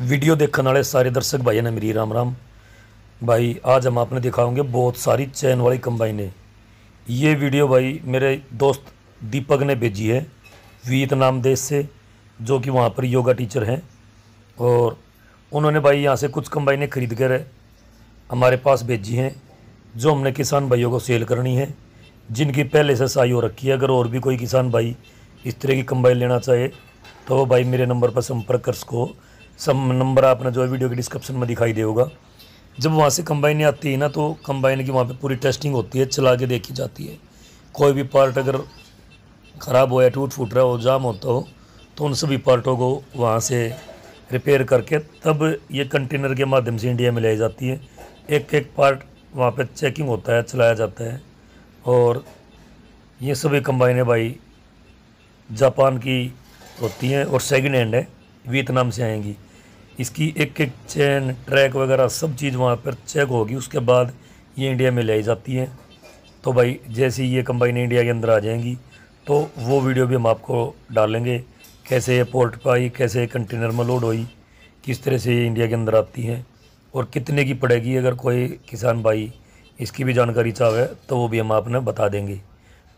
video देखने वाले सारे दर्शक भाई ने मेरी राम राम भाई आज हम आपने दिखाओगे बहुत सारी चैन वाली कंबाइने ये वीडियो भाई मेरे दोस्त दीपक ने भेजी है वियतनाम देश से जो कि वहाँ पर योगा टीचर हैं और उन्होंने भाई यहाँ से कुछ कंबाइने खरीद कर हमारे पास भेजी हैं जो हमने किसान भाइयों को सेल करनी है जिनकी पहले से सही हो रखी है अगर और भी कोई किसान भाई इस तरह की कंबाइन लेना चाहे तो भाई मेरे नंबर पर संपर्क कर सको सब नंबर आपने जो है वीडियो के डिस्क्रिप्शन में दिखाई देगा जब वहाँ से कंबाइन आती है ना तो कंबाइन की वहाँ पे पूरी टेस्टिंग होती है चला के देखी जाती है कोई भी पार्ट अगर ख़राब हो या टूट फूट रहा हो जाम होता हो तो उन सभी पार्टों को वहाँ से रिपेयर करके तब ये कंटेनर के माध्यम से इंडिया में लाई जाती है एक एक पार्ट वहाँ पे चेकिंग होता है चलाया जाता है और ये सभी कंबाइनें भाई जापान की होती हैं और सेकेंड हैंड है वियतनाम से आएंगी इसकी एक एक चैन ट्रैक वगैरह सब चीज़ वहाँ पर चेक होगी उसके बाद ये इंडिया में लाई जाती है तो भाई जैसे ही ये कंबाइन इंडिया के अंदर आ जाएंगी तो वो वीडियो भी हम आपको डालेंगे कैसे ये पोर्ट पर आई कैसे कंटेनर में लोड हुई किस तरह से ये इंडिया के अंदर आती हैं और कितने की पड़ेगी अगर कोई किसान भाई इसकी भी जानकारी चाहे तो वो भी हम आपने बता देंगे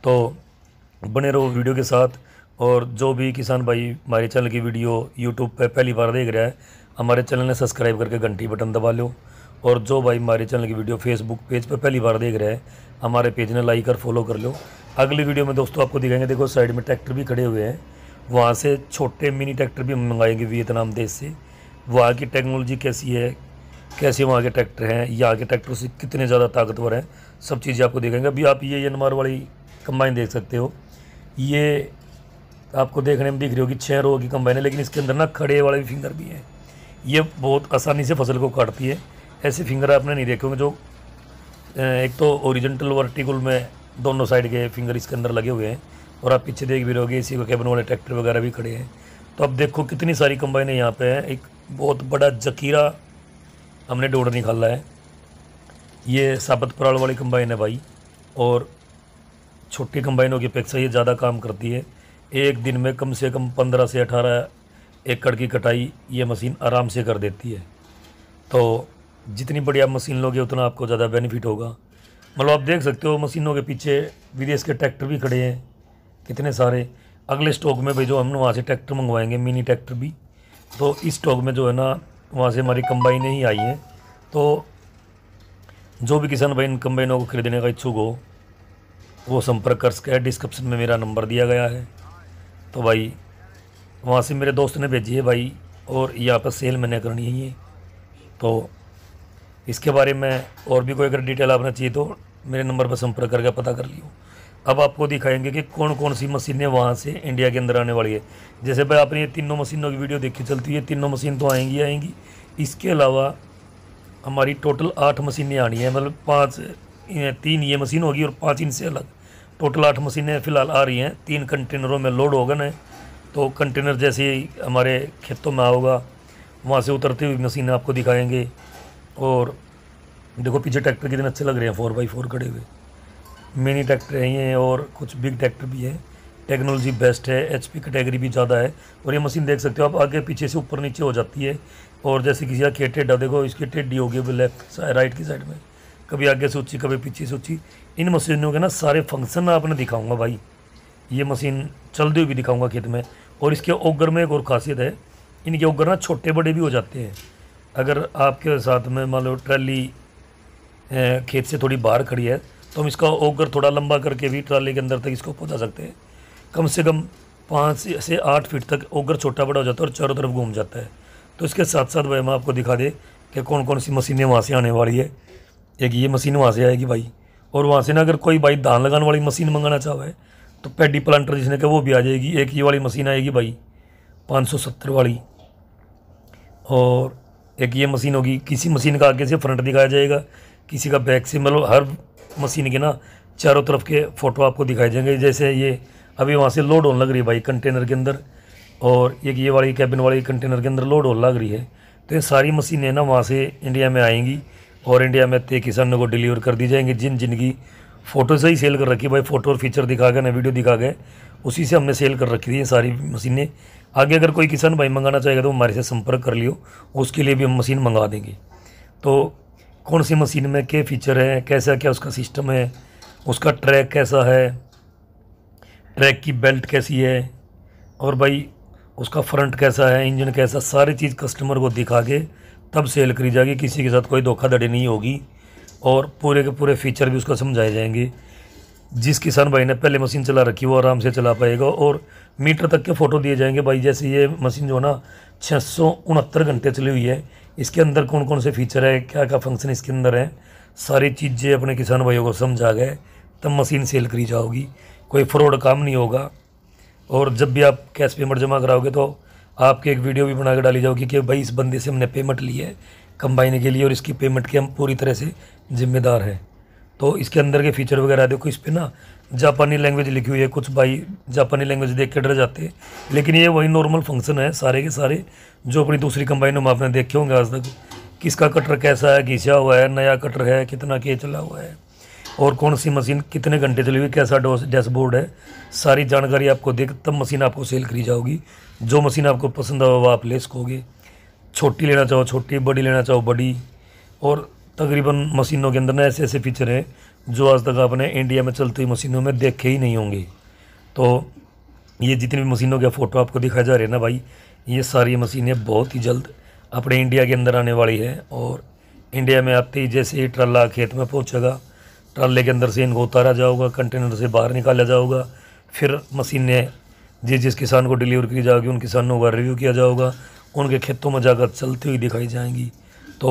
तो बने रहो वीडियो के साथ और जो भी किसान भाई हमारे चैनल की वीडियो यूट्यूब पर पहली बार देख रहा है हमारे चैनल ने सब्सक्राइब करके घंटी बटन दबा लो और जो भाई हमारे चैनल की वीडियो फेसबुक पेज पर पहली बार देख रहे हैं हमारे पेज ने लाइक और फॉलो कर लो अगली वीडियो में दोस्तों आपको दिखाएंगे देखो साइड में ट्रैक्टर भी खड़े हुए हैं वहाँ से छोटे मिनी ट्रैक्टर भी हम मंगाएंगे वियतनाम देश से वहाँ की टेक्नोलॉजी कैसी है कैसे वहाँ के ट्रैक्टर हैं या के ट्रैक्टर से कितने ज़्यादा ताकतवर हैं सब चीज़ें आपको देखेंगे अभी आप ये एनमार वाली कंबाइन देख सकते हो ये आपको देखने में दिख रही होगी छः रो की कंबाइन है लेकिन इसके अंदर ना खड़े वाले भी फिंगर भी हैं ये बहुत आसानी से फसल को काटती है ऐसे फिंगर आपने नहीं देखे होंगे जो एक तो ओरिजेंटल वर्टिकल में दोनों साइड के फिंगर इसके अंदर लगे हुए हैं और आप पीछे देख भी रहोगे इसी को कैबिन वाले ट्रैक्टर वगैरह भी खड़े हैं तो आप देखो कितनी सारी कंबाइनें यहाँ पे हैं एक बहुत बड़ा जकीरा हमने डोड़ निकाला है ये साबत पराल वाली कंबाइन है भाई और छोटी कंबाइनों की अपेक्षा ये ज़्यादा काम करती है एक दिन में कम से कम पंद्रह से अठारह एकड़ की कटाई ये मशीन आराम से कर देती है तो जितनी बड़ी आप मशीन लोगे उतना आपको ज़्यादा बेनिफिट होगा मतलब आप देख सकते हो मशीनों के पीछे विदेश के ट्रैक्टर भी खड़े हैं कितने सारे अगले स्टॉक में भाई जो हम वहाँ से ट्रैक्टर मंगवाएंगे मिनी ट्रैक्टर भी तो इस स्टॉक में जो है ना वहाँ से हमारी कंबाइन नहीं आई है तो जो भी किसान भाई इन कंबाइनों को खरीदने का इच्छुक हो वो संपर्क कर सके डिस्क्रिप्शन में मेरा नंबर दिया गया है तो भाई वहाँ से मेरे दोस्त ने भेजी है भाई और यहाँ पर सेल मैंने करनी है ये तो इसके बारे में और भी कोई अगर डिटेल आपने चाहिए तो मेरे नंबर पर संपर्क करके पता कर लियो अब आपको दिखाएंगे कि कौन कौन सी मशीनें वहाँ से इंडिया के अंदर आने वाली है जैसे भाई आपने ये तीनों मशीनों की वीडियो देखी चलती है तीनों मशीन तो आएंगी आएंगी इसके अलावा हमारी टोटल आठ मशीनें आनी है मतलब पाँच तीन ये मशीन होगी और पाँच इनसे अलग टोटल आठ मशीनें फ़िलहाल आ रही हैं तीन कंटेनरों में लोड होगा ना तो कंटेनर जैसे हमारे खेतों में आओगा वहाँ से उतरती हुई मशीन आपको दिखाएंगे और देखो पीछे ट्रैक्टर कितने अच्छे लग रहे हैं फोर बाई फोर खड़े हुए मिनी ट्रैक्टर हैं ये और कुछ बिग ट्रैक्टर भी हैं टेक्नोलॉजी बेस्ट है एच पी कैटेगरी भी ज़्यादा है और ये मशीन देख सकते हो आप आगे पीछे से ऊपर नीचे हो जाती है और जैसे किसी का खेत टेडा देखो इसकी टेढ़ी होगी लेफ्ट राइट की साइड में कभी आगे से ऊँची कभी पीछे से ऊँची इन मशीनों के ना सारे फंक्शन आपने दिखाऊँगा भाई ये मशीन चलते हुए भी दिखाऊँगा खेत में और इसके ओगर में एक और ख़ासियत है इनके ओगर ना छोटे बड़े भी हो जाते हैं अगर आपके साथ में मान लो ट्राली खेत से थोड़ी बाहर खड़ी है तो हम इसका ओगर थोड़ा लंबा करके भी ट्राली के अंदर तक इसको पहुँचा सकते हैं कम से कम पाँच से आठ फीट तक ओगर छोटा बड़ा हो जाता है और चारों तरफ घूम जाता है तो इसके साथ साथ भाई हम आपको दिखा दें कि कौन कौन सी मशीनें वहाँ से आने वाली है एक ये मशीन वहाँ से आएगी भाई और वहाँ से ना अगर कोई भाई धान लगाने वाली मशीन मंगाना चाहे तो पेडी प्लांटर जिसने कहा वो भी आ जाएगी एक ये वाली मशीन आएगी भाई 570 वाली और एक ये मशीन होगी किसी मशीन का आगे से फ्रंट दिखाया जाएगा किसी का बैक से मतलब हर मशीन के ना चारों तरफ के फ़ोटो आपको दिखाए जाएंगे जैसे ये अभी वहाँ से लोड होने लग रही है भाई कंटेनर के अंदर और एक ये वाली कैबिन वाली कंटेनर के अंदर लोड होने लग रही है तो ये सारी मशीनें ना वहाँ से इंडिया में आएंगी और इंडिया में ते किसानों को डिलीवर कर दी जाएंगी जिन जिनकी फ़ोटो से ही सेल कर रखी है भाई फ़ोटो और फीचर दिखा गया ना वीडियो दिखा गए उसी से हमने सेल कर रखी थी ये सारी मशीनें आगे अगर कोई किसान भाई मंगाना चाहेगा तो हमारे से संपर्क कर लियो उसके लिए भी हम मशीन मंगा देंगे तो कौन सी मशीन में क्या फीचर है कैसा क्या उसका सिस्टम है उसका ट्रैक कैसा है ट्रैक की बेल्ट कैसी है और भाई उसका फ्रंट कैसा है इंजन कैसा सारी चीज़ कस्टमर को दिखा के तब सेल करी जाएगी किसी के साथ कोई धोखाधड़ी नहीं होगी और पूरे के पूरे फीचर भी उसको समझाए जाएंगे जिस किसान भाई ने पहले मशीन चला रखी वो आराम से चला पाएगा और मीटर तक के फ़ोटो दिए जाएंगे भाई जैसे ये मशीन जो ना छः घंटे चली हुई है इसके अंदर कौन कौन से फीचर है क्या क्या फंक्शन इसके अंदर है सारी चीज़ें अपने किसान भाइयों को समझा गए तब मशीन सेल करी जाओगी कोई फ्रॉड काम नहीं होगा और जब भी आप कैश पेमेंट जमा कराओगे तो आपकी एक वीडियो भी बना के डाली जाओगी कि भाई इस बंदे से हमने पेमेंट ली है कंबाइन के लिए और इसकी पेमेंट के हम पूरी तरह से जिम्मेदार हैं तो इसके अंदर के फीचर वगैरह देखो इस पर ना जापानी लैंग्वेज लिखी हुई है कुछ भाई जापानी लैंग्वेज देख के डर जाते हैं लेकिन ये वही नॉर्मल फंक्शन है सारे के सारे जो अपनी दूसरी कंबाइन में आपने देखे होंगे आज तक किसका कटर कैसा है घिसा हुआ है नया कटर है कितना के चला हुआ है और कौन सी मशीन कितने घंटे चली हुई कैसा डैशबोर्ड है सारी जानकारी आपको देख तब मशीन आपको सेल करी जाओगी जो मशीन आपको पसंद आवा आप ले सकोगे छोटी लेना चाहो छोटी बड़ी लेना चाहो बड़ी और तकरीबन मशीनों के अंदर ना ऐसे ऐसे फीचर हैं जो आज तक आपने इंडिया में चलती हुई मशीनों में देखे ही नहीं होंगे तो ये जितनी भी मशीनों के फ़ोटो आपको दिखाए जा रहे हैं ना भाई ये सारी मशीनें बहुत ही जल्द अपने इंडिया के अंदर आने वाली है और इंडिया में आते ही जैसे ही ट्रला खेत में पहुँचेगा ट्राले के अंदर से इनको उतारा जाओगा कंटेनर से बाहर निकाला जाओगा फिर मशीनें जिस जिस किसान को डिलीवर की जाएगी उन किसानों का रिव्यू किया जाएगा उनके खेतों में जाकर चलती हुई दिखाई जाएंगी तो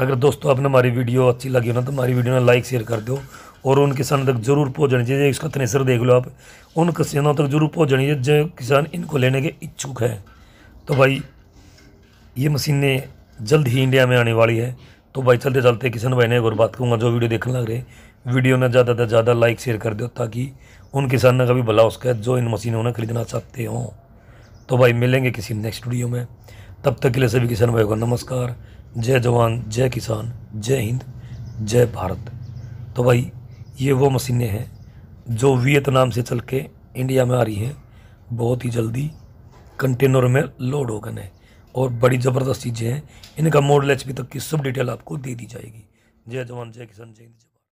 अगर दोस्तों आपने हमारी वीडियो अच्छी लगी हो ना तो हमारी वीडियो ने लाइक शेयर कर दो और उन किसान तक जरूर पहुँचनी चाहिए इसका तनेसर देख लो आप उन किसानों तक जरूर पहुँचनी चाहिए जो किसान इनको लेने के इच्छुक हैं तो भाई ये मशीनें जल्द ही इंडिया में आने वाली है तो भाई चलते चलते किसान भाई ने एक और बात कहूँगा जो वीडियो देखने लग रहे वीडियो ने ज़्यादा से ज़्यादा लाइक शेयर कर दो ताकि उन किसानों का भी भला उसका जो इन मशीनों ने खरीदना चाहते हों तो भाई मिलेंगे किसी नेक्स्ट वीडियो में तब तक के लिए सभी किसान भाई को नमस्कार जय जवान जय किसान जय हिंद जय भारत तो भाई ये वो मशीनें हैं जो वियतनाम से चल के इंडिया में आ रही हैं बहुत ही जल्दी कंटेनर में लोड हो गए और बड़ी ज़बरदस्त चीज़ें हैं इनका मॉडल एच तक की सब डिटेल आपको दे दी जाएगी जय जवान जय किसान जय हिंद